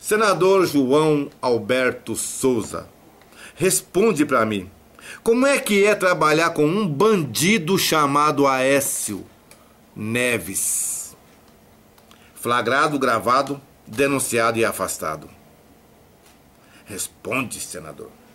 Senador João Alberto Souza, responde para mim. Como é que é trabalhar com um bandido chamado Aécio Neves? Flagrado, gravado, denunciado e afastado. Responde, senador.